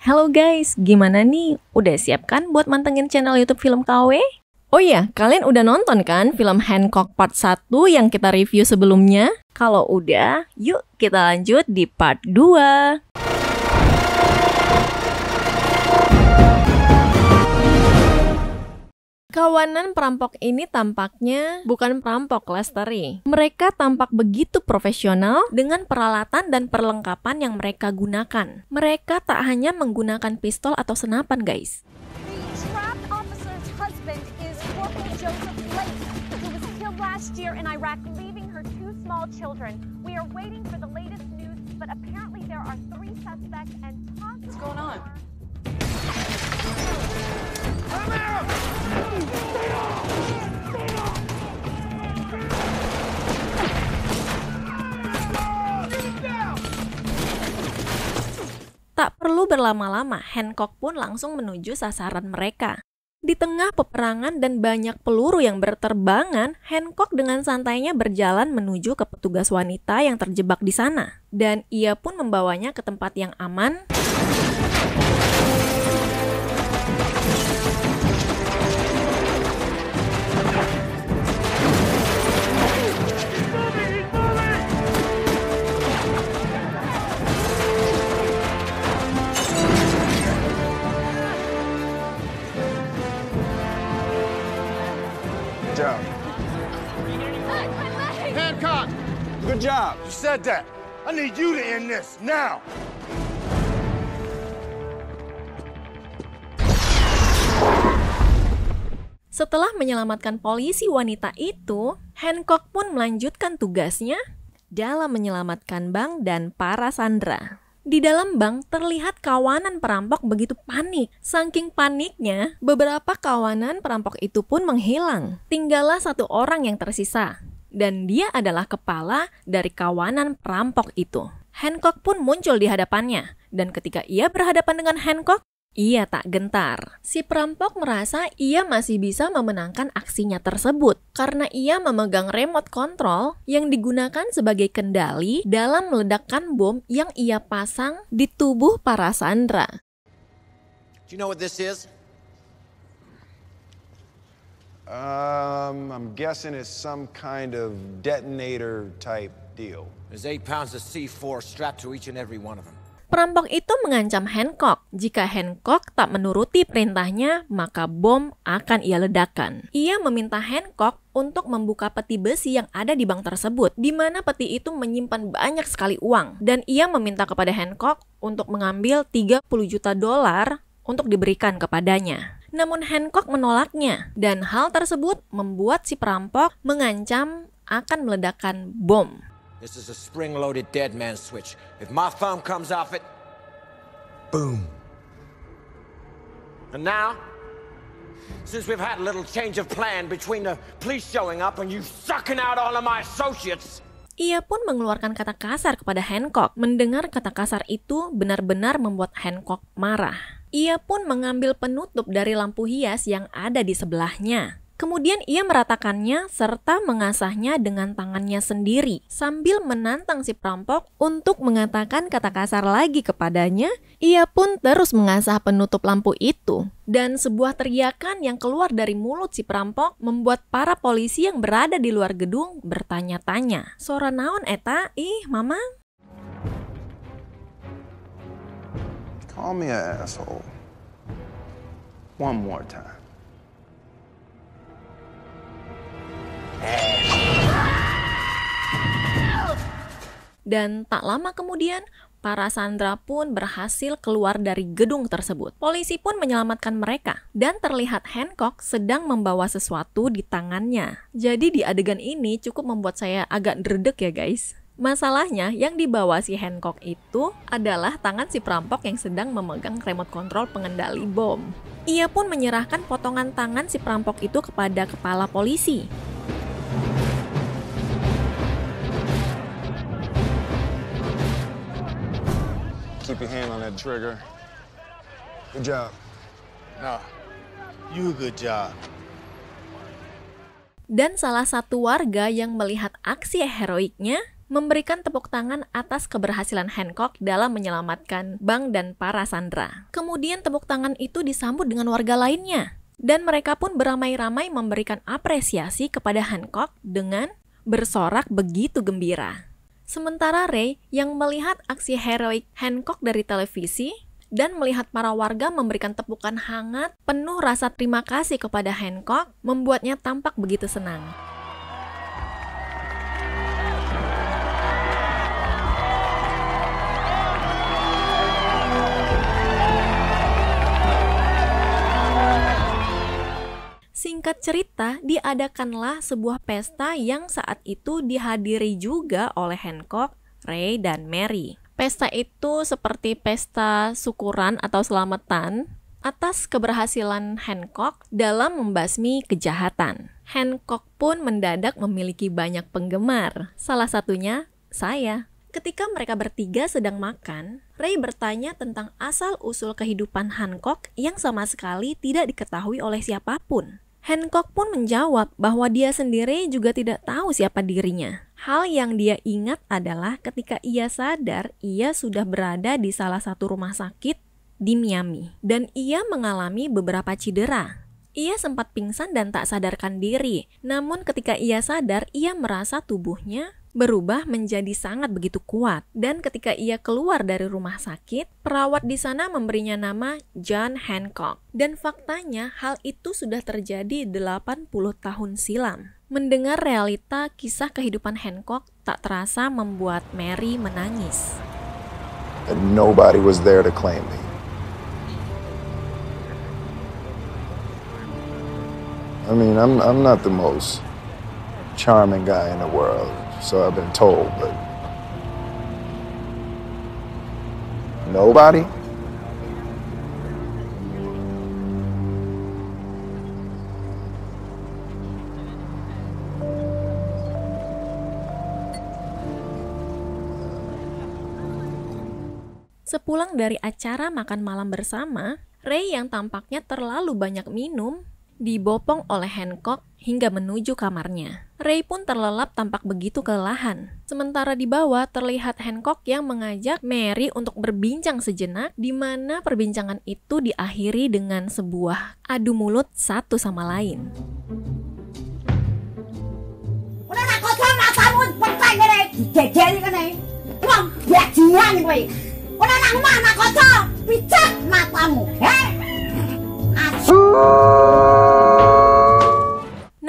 Halo guys, gimana nih? Udah siap kan buat mantengin channel YouTube film KW? Oh iya, kalian udah nonton kan film Hancock Part 1 yang kita review sebelumnya? Kalau udah, yuk kita lanjut di part 2. Kawanan perampok ini tampaknya bukan perampok Lestari. Mereka tampak begitu profesional dengan peralatan dan perlengkapan yang mereka gunakan. Mereka tak hanya menggunakan pistol atau senapan, guys. What's going on? Tak perlu berlama-lama, Hancock pun langsung menuju sasaran mereka. Di tengah peperangan dan banyak peluru yang berterbangan, Hancock dengan santainya berjalan menuju ke petugas wanita yang terjebak di sana. Dan ia pun membawanya ke tempat yang aman Good job. Hancock! Good job. You said that. I need you to end this now. Setelah menyelamatkan polisi wanita itu, Hancock pun melanjutkan tugasnya dalam menyelamatkan Bang dan para sandra. Di dalam bank terlihat kawanan perampok begitu panik. Saking paniknya, beberapa kawanan perampok itu pun menghilang. Tinggallah satu orang yang tersisa, dan dia adalah kepala dari kawanan perampok itu. Hancock pun muncul di hadapannya, dan ketika ia berhadapan dengan Hancock, ia tak gentar. Si perampok merasa ia masih bisa memenangkan aksinya tersebut karena ia memegang remote control yang digunakan sebagai kendali dalam meledakkan bom yang ia pasang di tubuh para sandra. Do you know what this is? Um, I'm guessing it's some kind of detonator type deal. There's eight pounds of C4 strapped to each and every one of them. Perampok itu mengancam Hancock. Jika Hancock tak menuruti perintahnya, maka bom akan ia ledakan. Ia meminta Hancock untuk membuka peti besi yang ada di bank tersebut, di mana peti itu menyimpan banyak sekali uang. Dan ia meminta kepada Hancock untuk mengambil 30 juta dolar untuk diberikan kepadanya. Namun Hancock menolaknya, dan hal tersebut membuat si perampok mengancam akan meledakkan bom. This is a spring-loaded dead man switch. If my thumb comes off it, boom. And now, since we've had a little change of plan between the police showing up and you sucking out all of my associates, ia pun mengeluarkan kata kasar kepada Hancock. Mendengar kata kasar itu benar-benar membuat Hancock marah. Ia pun mengambil penutup dari lampu hias yang ada di sebelahnya. Kemudian ia meratakannya serta mengasahnya dengan tangannya sendiri sambil menantang si perampok untuk mengatakan kata kasar lagi kepadanya. Ia pun terus mengasah penutup lampu itu dan sebuah teriakan yang keluar dari mulut si perampok membuat para polisi yang berada di luar gedung bertanya-tanya. Sora naon eta? Ih, mama. Call me an asshole. One more time. Dan tak lama kemudian, para Sandra pun berhasil keluar dari gedung tersebut. Polisi pun menyelamatkan mereka dan terlihat Hancock sedang membawa sesuatu di tangannya. Jadi di adegan ini cukup membuat saya agak dredeg ya guys. Masalahnya yang dibawa si Hancock itu adalah tangan si perampok yang sedang memegang remote control pengendali bom. Ia pun menyerahkan potongan tangan si perampok itu kepada kepala polisi. keep your hand on that trigger. Good job. Nah, you good job. Dan salah satu warga yang melihat aksi heroiknya memberikan tepuk tangan atas keberhasilan Hancock dalam menyelamatkan Bang dan para Sandra. Kemudian tepuk tangan itu disambut dengan warga lainnya. Dan mereka pun beramai-ramai memberikan apresiasi kepada Hancock dengan bersorak begitu gembira. Sementara Ray yang melihat aksi heroik Hancock dari televisi dan melihat para warga memberikan tepukan hangat penuh rasa terima kasih kepada Hancock membuatnya tampak begitu senang. Singkat cerita, diadakanlah sebuah pesta yang saat itu dihadiri juga oleh Hancock, Ray, dan Mary. Pesta itu seperti pesta syukuran atau selamatan atas keberhasilan Hancock dalam membasmi kejahatan. Hancock pun mendadak memiliki banyak penggemar, salah satunya saya. Ketika mereka bertiga sedang makan, Ray bertanya tentang asal-usul kehidupan Hancock yang sama sekali tidak diketahui oleh siapapun. Hancock pun menjawab bahwa dia sendiri juga tidak tahu siapa dirinya. Hal yang dia ingat adalah ketika ia sadar ia sudah berada di salah satu rumah sakit di Miami dan ia mengalami beberapa cedera. Ia sempat pingsan dan tak sadarkan diri. Namun ketika ia sadar, ia merasa tubuhnya berubah menjadi sangat begitu kuat. Dan ketika ia keluar dari rumah sakit, perawat di sana memberinya nama John Hancock. Dan faktanya hal itu sudah terjadi 80 tahun silam. Mendengar realita kisah kehidupan Hancock tak terasa membuat Mary menangis. nobody was there to claim me. I mean, I'm, I'm not the most charming guy in the world so I've been told, but nobody. Sepulang dari acara makan malam bersama, Ray yang tampaknya terlalu banyak minum dibopong oleh Hancock hingga menuju kamarnya. Ray pun terlelap tampak begitu kelelahan. Sementara di bawah terlihat Hancock yang mengajak Mary untuk berbincang sejenak, di mana perbincangan itu diakhiri dengan sebuah adu mulut satu sama lain. Udah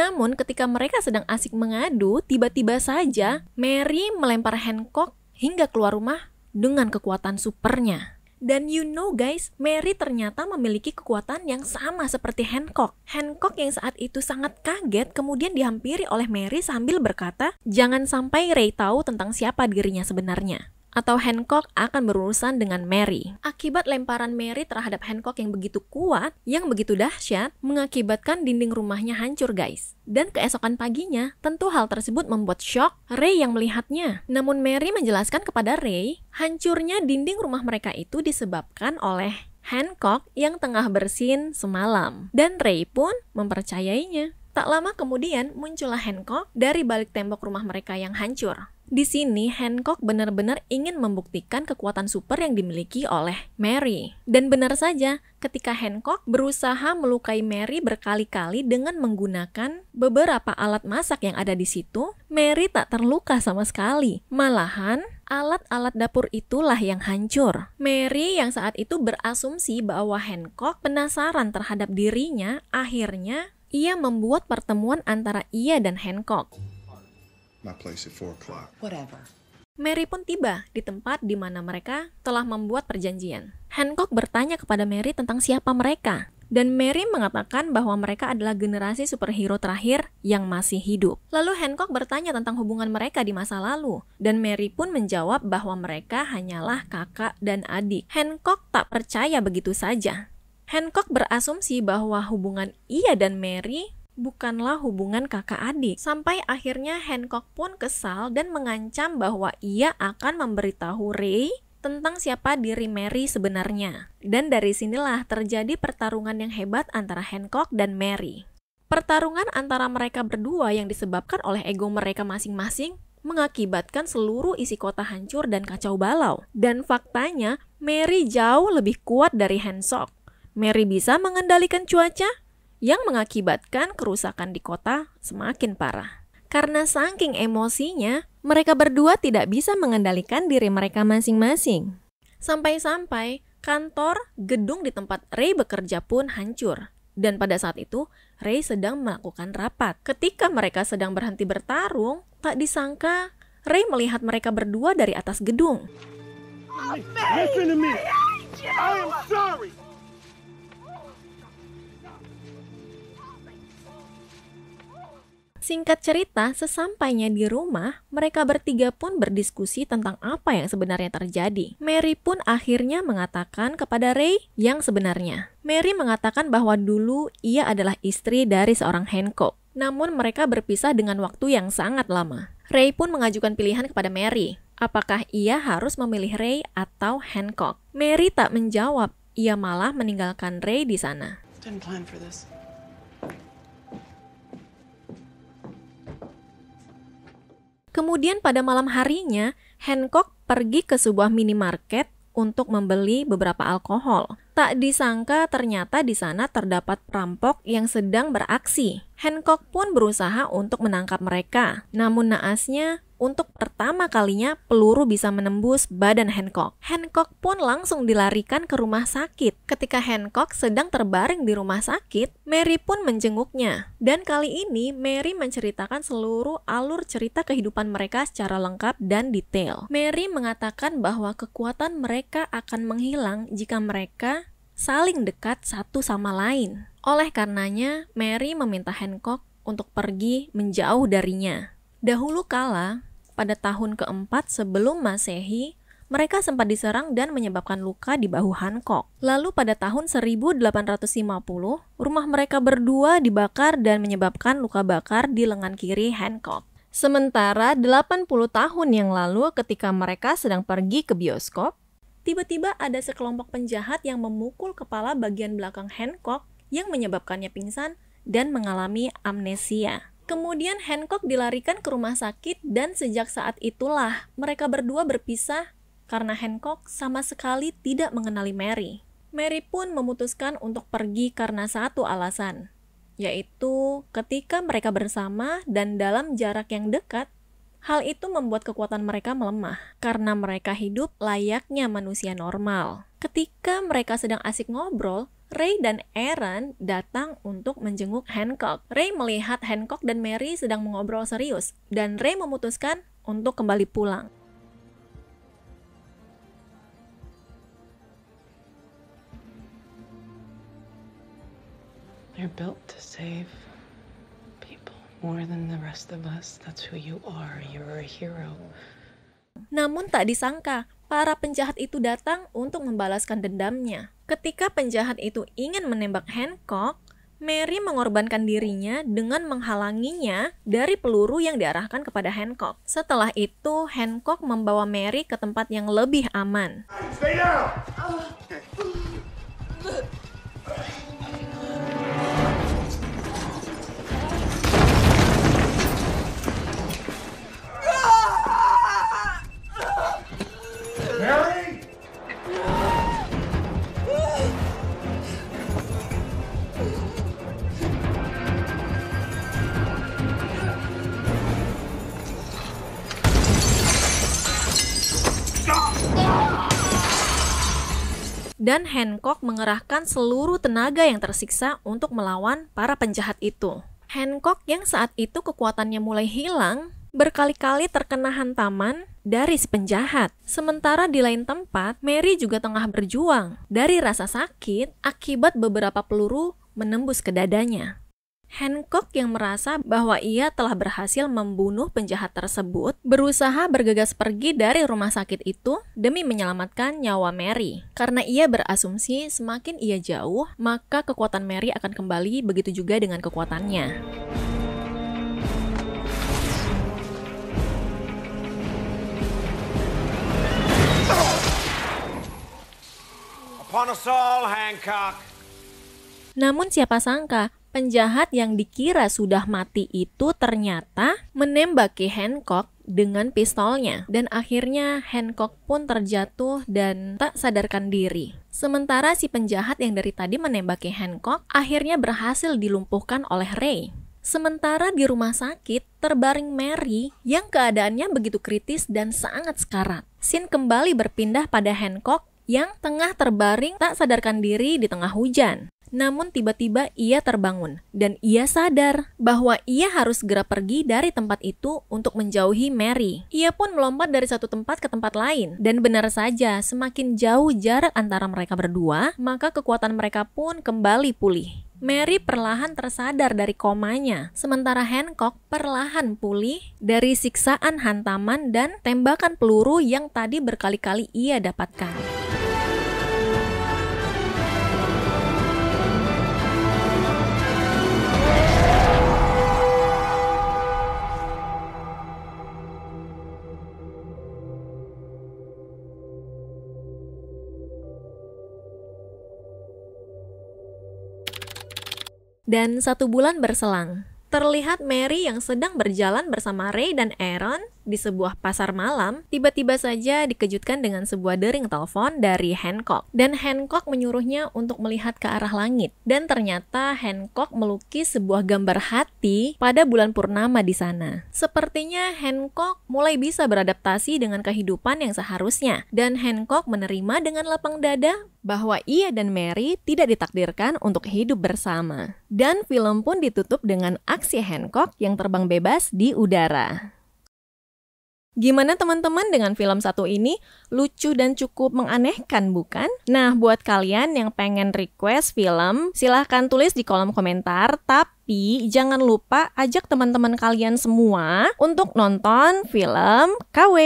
namun ketika mereka sedang asik mengadu, tiba-tiba saja Mary melempar Hancock hingga keluar rumah dengan kekuatan supernya. Dan you know guys, Mary ternyata memiliki kekuatan yang sama seperti Hancock. Hancock yang saat itu sangat kaget kemudian dihampiri oleh Mary sambil berkata, "Jangan sampai Ray tahu tentang siapa dirinya sebenarnya." atau Hancock akan berurusan dengan Mary. Akibat lemparan Mary terhadap Hancock yang begitu kuat, yang begitu dahsyat, mengakibatkan dinding rumahnya hancur guys. Dan keesokan paginya, tentu hal tersebut membuat shock Ray yang melihatnya. Namun Mary menjelaskan kepada Ray, hancurnya dinding rumah mereka itu disebabkan oleh Hancock yang tengah bersin semalam. Dan Ray pun mempercayainya. Tak lama kemudian muncullah Hancock dari balik tembok rumah mereka yang hancur. Di sini, Hancock benar-benar ingin membuktikan kekuatan super yang dimiliki oleh Mary. Dan benar saja, ketika Hancock berusaha melukai Mary berkali-kali dengan menggunakan beberapa alat masak yang ada di situ, Mary tak terluka sama sekali. Malahan, alat-alat dapur itulah yang hancur. Mary yang saat itu berasumsi bahwa Hancock penasaran terhadap dirinya, akhirnya ia membuat pertemuan antara ia dan Hancock my place at four o'clock. Whatever. Mary pun tiba di tempat di mana mereka telah membuat perjanjian. Hancock bertanya kepada Mary tentang siapa mereka, dan Mary mengatakan bahwa mereka adalah generasi superhero terakhir yang masih hidup. Lalu Hancock bertanya tentang hubungan mereka di masa lalu, dan Mary pun menjawab bahwa mereka hanyalah kakak dan adik. Hancock tak percaya begitu saja. Hancock berasumsi bahwa hubungan ia dan Mary bukanlah hubungan kakak adik. Sampai akhirnya Hancock pun kesal dan mengancam bahwa ia akan memberitahu Ray tentang siapa diri Mary sebenarnya. Dan dari sinilah terjadi pertarungan yang hebat antara Hancock dan Mary. Pertarungan antara mereka berdua yang disebabkan oleh ego mereka masing-masing mengakibatkan seluruh isi kota hancur dan kacau balau. Dan faktanya, Mary jauh lebih kuat dari Hancock. Mary bisa mengendalikan cuaca, yang mengakibatkan kerusakan di kota semakin parah. Karena saking emosinya, mereka berdua tidak bisa mengendalikan diri mereka masing-masing. Sampai-sampai kantor, gedung di tempat Ray bekerja pun hancur. Dan pada saat itu, Ray sedang melakukan rapat. Ketika mereka sedang berhenti bertarung, tak disangka Ray melihat mereka berdua dari atas gedung. Oh, Singkat cerita, sesampainya di rumah, mereka bertiga pun berdiskusi tentang apa yang sebenarnya terjadi. Mary pun akhirnya mengatakan kepada Ray yang sebenarnya. Mary mengatakan bahwa dulu ia adalah istri dari seorang Hancock. Namun mereka berpisah dengan waktu yang sangat lama. Ray pun mengajukan pilihan kepada Mary. Apakah ia harus memilih Ray atau Hancock? Mary tak menjawab. Ia malah meninggalkan Ray di sana. Didn't plan for this. Kemudian pada malam harinya, Hancock pergi ke sebuah minimarket untuk membeli beberapa alkohol. Tak disangka ternyata di sana terdapat perampok yang sedang beraksi. Hancock pun berusaha untuk menangkap mereka. Namun naasnya, untuk pertama kalinya peluru bisa menembus badan Hancock. Hancock pun langsung dilarikan ke rumah sakit. Ketika Hancock sedang terbaring di rumah sakit, Mary pun menjenguknya. Dan kali ini Mary menceritakan seluruh alur cerita kehidupan mereka secara lengkap dan detail. Mary mengatakan bahwa kekuatan mereka akan menghilang jika mereka saling dekat satu sama lain. Oleh karenanya, Mary meminta Hancock untuk pergi menjauh darinya. Dahulu kala, pada tahun keempat sebelum Masehi, mereka sempat diserang dan menyebabkan luka di bahu Hancock. Lalu pada tahun 1850, rumah mereka berdua dibakar dan menyebabkan luka bakar di lengan kiri Hancock. Sementara 80 tahun yang lalu ketika mereka sedang pergi ke bioskop, tiba-tiba ada sekelompok penjahat yang memukul kepala bagian belakang Hancock yang menyebabkannya pingsan dan mengalami amnesia. Kemudian Hancock dilarikan ke rumah sakit dan sejak saat itulah mereka berdua berpisah karena Hancock sama sekali tidak mengenali Mary. Mary pun memutuskan untuk pergi karena satu alasan, yaitu ketika mereka bersama dan dalam jarak yang dekat, hal itu membuat kekuatan mereka melemah karena mereka hidup layaknya manusia normal. Ketika mereka sedang asik ngobrol, Ray dan Aaron datang untuk menjenguk Hancock. Ray melihat Hancock dan Mary sedang mengobrol serius, dan Ray memutuskan untuk kembali pulang. You're built to save people more than the rest of us. That's who you are. You're a hero. Namun tak disangka, para penjahat itu datang untuk membalaskan dendamnya. Ketika penjahat itu ingin menembak Hancock, Mary mengorbankan dirinya dengan menghalanginya dari peluru yang diarahkan kepada Hancock. Setelah itu, Hancock membawa Mary ke tempat yang lebih aman. Stay down. Ah. dan Hancock mengerahkan seluruh tenaga yang tersiksa untuk melawan para penjahat itu. Hancock yang saat itu kekuatannya mulai hilang, berkali-kali terkena hantaman dari si penjahat. Sementara di lain tempat, Mary juga tengah berjuang dari rasa sakit akibat beberapa peluru menembus ke dadanya. Hancock yang merasa bahwa ia telah berhasil membunuh penjahat tersebut berusaha bergegas pergi dari rumah sakit itu demi menyelamatkan nyawa Mary. Karena ia berasumsi semakin ia jauh, maka kekuatan Mary akan kembali begitu juga dengan kekuatannya. Upon us all, Hancock. Namun siapa sangka penjahat yang dikira sudah mati itu ternyata menembaki Hancock dengan pistolnya dan akhirnya Hancock pun terjatuh dan tak sadarkan diri. Sementara si penjahat yang dari tadi menembaki Hancock akhirnya berhasil dilumpuhkan oleh Ray. Sementara di rumah sakit, terbaring Mary yang keadaannya begitu kritis dan sangat sekarat. Sin kembali berpindah pada Hancock yang tengah terbaring tak sadarkan diri di tengah hujan. Namun tiba-tiba ia terbangun dan ia sadar bahwa ia harus segera pergi dari tempat itu untuk menjauhi Mary. Ia pun melompat dari satu tempat ke tempat lain dan benar saja semakin jauh jarak antara mereka berdua, maka kekuatan mereka pun kembali pulih. Mary perlahan tersadar dari komanya, sementara Hancock perlahan pulih dari siksaan hantaman dan tembakan peluru yang tadi berkali-kali ia dapatkan. Dan satu bulan berselang, terlihat Mary yang sedang berjalan bersama Ray dan Aaron di sebuah pasar malam, tiba-tiba saja dikejutkan dengan sebuah dering telepon dari Hancock. Dan Hancock menyuruhnya untuk melihat ke arah langit. Dan ternyata Hancock melukis sebuah gambar hati pada bulan purnama di sana. Sepertinya Hancock mulai bisa beradaptasi dengan kehidupan yang seharusnya. Dan Hancock menerima dengan lapang dada bahwa ia dan Mary tidak ditakdirkan untuk hidup bersama. Dan film pun ditutup dengan aksi Hancock yang terbang bebas di udara. Gimana teman-teman dengan film satu ini? Lucu dan cukup menganehkan bukan? Nah, buat kalian yang pengen request film, silahkan tulis di kolom komentar, tapi jangan lupa ajak teman-teman kalian semua untuk nonton film KW.